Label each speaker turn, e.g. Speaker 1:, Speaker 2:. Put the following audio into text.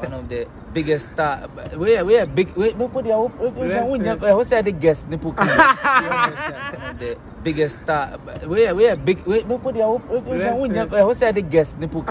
Speaker 1: one of the biggest star. We're we big. We put their who said the guest ni put. One of the biggest star. We're we big. We put their who said the guest ni put.